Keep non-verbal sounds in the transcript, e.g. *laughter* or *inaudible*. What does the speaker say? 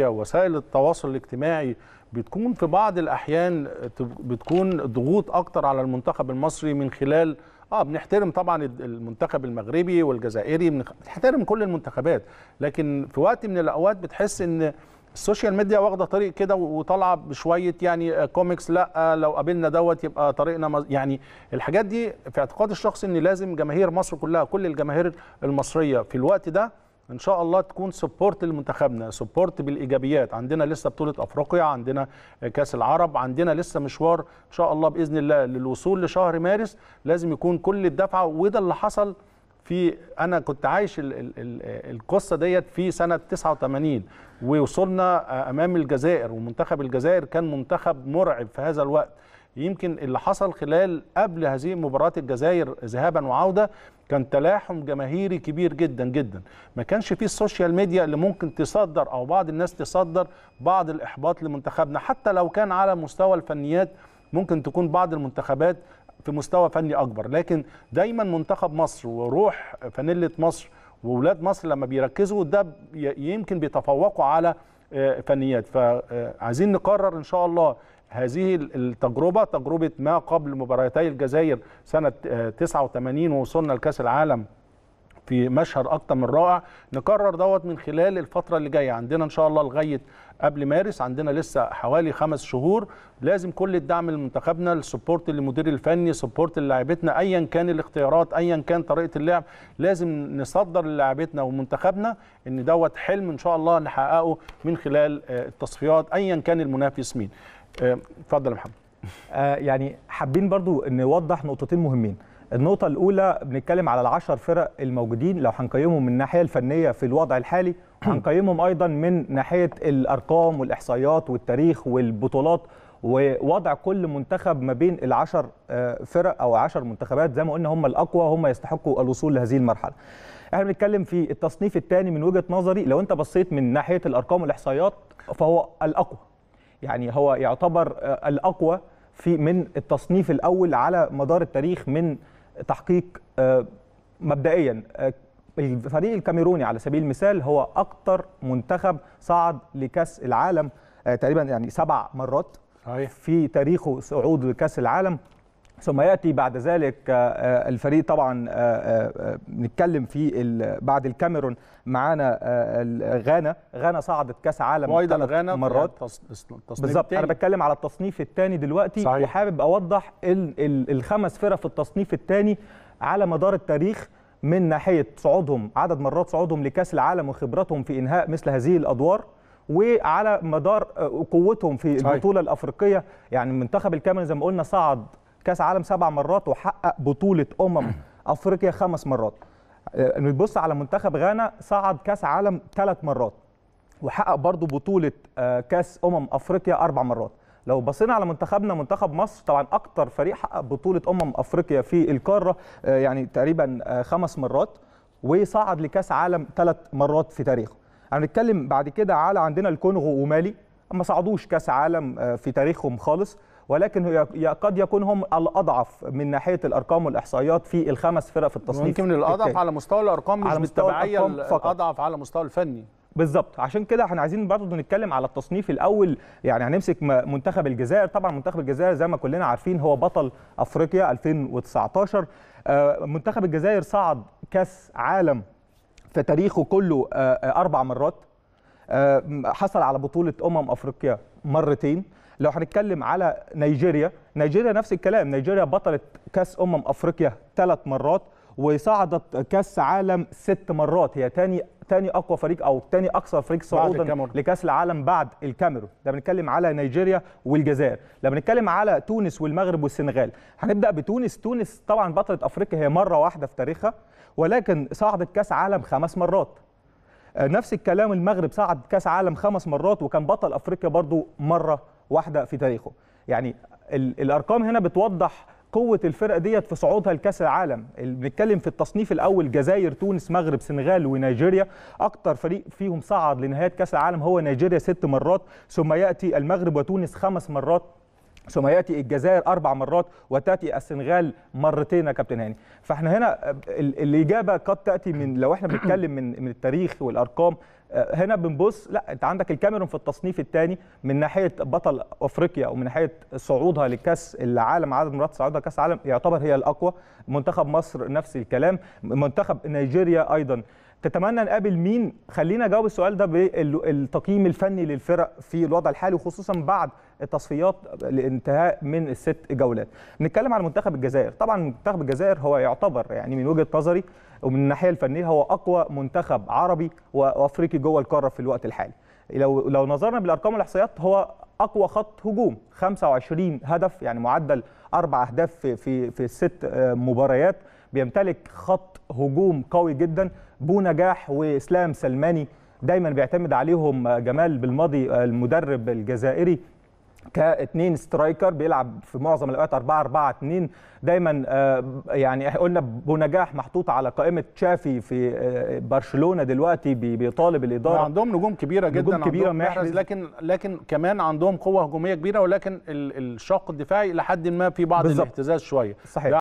وسائل التواصل الاجتماعي بتكون في بعض الأحيان بتكون ضغوط أكتر على المنتخب المصري من خلال اه بنحترم طبعا المنتخب المغربي والجزائري بنحترم كل المنتخبات لكن في وقت من الاوقات بتحس ان السوشيال ميديا واخده طريق كده وطالعه بشويه يعني كوميكس لا لو قابلنا دوت يبقى طريقنا يعني الحاجات دي في اعتقاد الشخصي ان لازم جماهير مصر كلها كل الجماهير المصريه في الوقت ده ان شاء الله تكون سبورت لمنتخبنا سبورت بالايجابيات عندنا لسه بطوله افريقيا عندنا كاس العرب عندنا لسه مشوار ان شاء الله باذن الله للوصول لشهر مارس لازم يكون كل الدفعه وده اللي حصل في انا كنت عايش القصه ديت في سنه 89 ووصلنا امام الجزائر ومنتخب الجزائر كان منتخب مرعب في هذا الوقت يمكن اللي حصل خلال قبل هذه مباراه الجزائر ذهابا وعوده كان تلاحم جماهيري كبير جدا جدا ما كانش في السوشيال ميديا اللي ممكن تصدر او بعض الناس تصدر بعض الاحباط لمنتخبنا حتى لو كان على مستوى الفنيات ممكن تكون بعض المنتخبات في مستوى فني اكبر لكن دايما منتخب مصر وروح فنلة مصر وولاد مصر لما بيركزوا ده يمكن بيتفوقوا على آه، فنيات فعايزين نقرر ان شاء الله هذه التجربة تجربة ما قبل مباراتي الجزائر سنة 89 آه، ووصلنا لكأس العالم في مشهد اكتر من رائع نكرر دوت من خلال الفتره اللي جايه عندنا ان شاء الله لغايه قبل مارس عندنا لسه حوالي خمس شهور لازم كل الدعم لمنتخبنا السبورت للمدير الفني سبورت للاعبتنا ايا كان الاختيارات ايا كان طريقه اللعب لازم نصدر للاعبتنا ومنتخبنا ان دوت حلم ان شاء الله نحققه من خلال آه، التصفيات ايا كان المنافس مين آه، اتفضل يا محمد آه، يعني حابين برضو نوضح نقطتين مهمين النقطة الأولى بنتكلم على العشر فرق الموجودين لو هنقيمهم من الناحية الفنية في الوضع الحالي *clears throat* هنقيمهم أيضا من ناحية الأرقام والإحصائيات والتاريخ والبطولات ووضع كل منتخب ما بين العشر آه، فرق أو عشر منتخبات زي ما قلنا هم الأقوى هم يستحقوا الوصول لهذه المرحلة احنا بنتكلم في التصنيف الثاني من وجهة نظري لو انت بصيت من ناحية الأرقام والإحصائيات فهو الأقوى يعني هو يعتبر آه، الاقوى في من التصنيف الاول على مدار التاريخ من تحقيق آه، مبدئيا آه، الفريق الكاميروني على سبيل المثال هو اكتر منتخب صعد لكاس العالم تقريبا يعني سبع مرات في تاريخه صعود لكاس العالم ثم ياتي بعد ذلك آه، آه، الفريق طبعا آه، نتكلم في بعد الكاميرون معانا غانا غانا صعدت كاس عالم وايضا غانا مرات بالظبط انا بتكلم على التصنيف الثاني دلوقتي صحيح. وحابب اوضح الخمس فرق في التصنيف الثاني على مدار التاريخ من ناحيه صعودهم عدد مرات صعودهم لكاس العالم وخبرتهم في انهاء مثل هذه الادوار وعلى مدار قوتهم في البطوله الافريقيه يعني منتخب الكاميرون زي ما قلنا صعد كاس عالم سبع مرات وحقق بطوله امم *clears throat* افريقيا خمس مرات آه، نبص على منتخب غانا صعد كاس عالم ثلاث مرات وحقق برضو بطوله آه، كاس امم افريقيا اربع مرات لو بصينا على منتخبنا منتخب مصر طبعا اكتر فريق حقق بطوله امم افريقيا في القاره آه، يعني تقريبا خمس مرات وصعد لكاس عالم ثلاث مرات في تاريخه هنتكلم بعد كده على عندنا الكونغو ومالي ما صعدوش كاس عالم في تاريخهم خالص ولكن قد يكون هم الاضعف من ناحيه الارقام والاحصائيات في الخمس فرق في التصنيف من الاضعف على مستوى الارقام مش على مستوى الارقام فقط الاضعف على مستوى الفني بالظبط عشان كده احنا عايزين برضه نتكلم على التصنيف الاول يعني هنمسك منتخب الجزائر طبعا منتخب الجزائر زي ما كلنا عارفين هو بطل افريقيا 2019 آه، منتخب الجزائر صعد كاس عالم في تاريخه كله آه، آه، اربع مرات آه، حصل على بطوله امم افريقيا مرتين لو هنتكلم على نيجيريا نيجيريا نفس الكلام نيجيريا بطلت كاس امم افريقيا ثلاث مرات وصعدت كاس عالم ست مرات هي تاني تاني اقوى فريق او تاني اكثر فريق صعودا لكاس العالم بعد الكاميرون ده بنتكلم على نيجيريا والجزائر لما بنتكلم على تونس والمغرب والسنغال هنبدا بتونس تونس طبعا بطله افريقيا هي مره واحده في تاريخها ولكن صعدت كاس عالم خمس مرات آه، نفس الكلام المغرب صعد كاس عالم خمس مرات وكان بطل افريقيا برضو مره واحده في تاريخه يعني الارقام هنا بتوضح قوه الفرقه ديت في صعودها لكاس العالم بنتكلم في التصنيف الاول جزائر تونس مغرب سنغال ونيجيريا اكتر فريق فيهم صعد لنهايه كاس العالم هو نيجيريا ست مرات ثم ياتي المغرب وتونس خمس مرات ثم ياتي الجزائر اربع مرات وتاتي السنغال مرتين يا كابتن هاني فاحنا هنا الاجابه قد تاتي من لو احنا بنتكلم من من التاريخ والارقام آه، هنا بنبص لا انت عندك الكاميرون في التصنيف الثاني من ناحيه بطل افريقيا ومن ناحيه صعودها لكاس العالم عدد مرات صعودها كاس العالم يعتبر هي الاقوى منتخب مصر نفس الكلام منتخب نيجيريا ايضا تتمنى نقابل مين خلينا اجاوب السؤال ده بالتقييم الفني للفرق في الوضع الحالي وخصوصا بعد التصفيات لانتهاء من الست جولات نتكلم على منتخب الجزائر طبعا منتخب الجزائر هو يعتبر يعني من وجهه نظري ومن الناحيه الفنيه هو اقوى منتخب عربي وافريقي جوه القاره في الوقت الحالي لو لو نظرنا بالارقام والاحصائيات هو اقوى خط هجوم 25 هدف يعني معدل اربع اهداف في في, في الست مباريات بيمتلك خط هجوم قوي جدا بو نجاح واسلام سلماني دايما بيعتمد عليهم جمال بالماضي المدرب الجزائري كاثنين سترايكر بيلعب في معظم الاوقات 4 4 2 دايما آه، يعني قلنا بنجاح محطوط على قائمه تشافي في آه، برشلونه دلوقتي بيطالب الاداره يعني عندهم نجوم كبيره جدا نجوم كبيره عندهم محرز لكن لكن كمان عندهم قوه هجوميه كبيره ولكن الشق الدفاعي لحد ما في بعض الاهتزاز شويه صحيح يعني